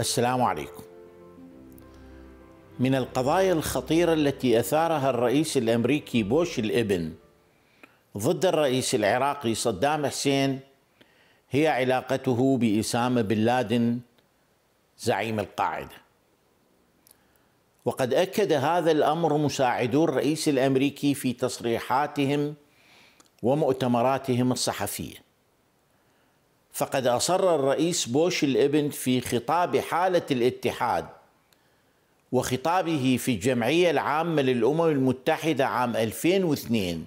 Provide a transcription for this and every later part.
السلام عليكم. من القضايا الخطيرة التي أثارها الرئيس الأمريكي بوش الابن ضد الرئيس العراقي صدام حسين هي علاقته بأسامة بن لادن زعيم القاعدة. وقد أكد هذا الأمر مساعدو الرئيس الأمريكي في تصريحاتهم ومؤتمراتهم الصحفيه فقد أصر الرئيس بوش الابن في خطاب حالة الاتحاد وخطابه في الجمعية العامة للأمم المتحدة عام 2002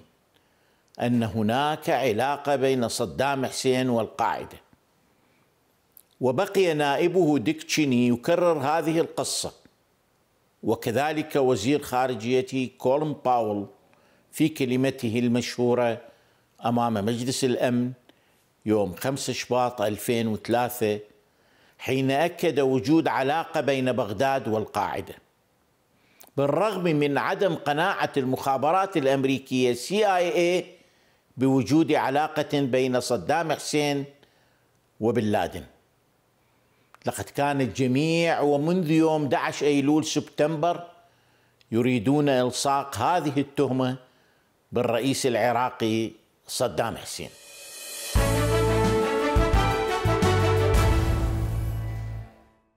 أن هناك علاقة بين صدام حسين والقاعدة وبقي نائبه ديكتشيني يكرر هذه القصة وكذلك وزير خارجيته كولم باول في كلمته المشهورة أمام مجلس الأمن يوم 5 شباط 2003 حين أكد وجود علاقة بين بغداد والقاعدة بالرغم من عدم قناعة المخابرات الأمريكية CIA إيه بوجود علاقة بين صدام حسين وبن لادن لقد كان الجميع ومنذ يوم 11 أيلول سبتمبر يريدون إلصاق هذه التهمة بالرئيس العراقي صدام حسين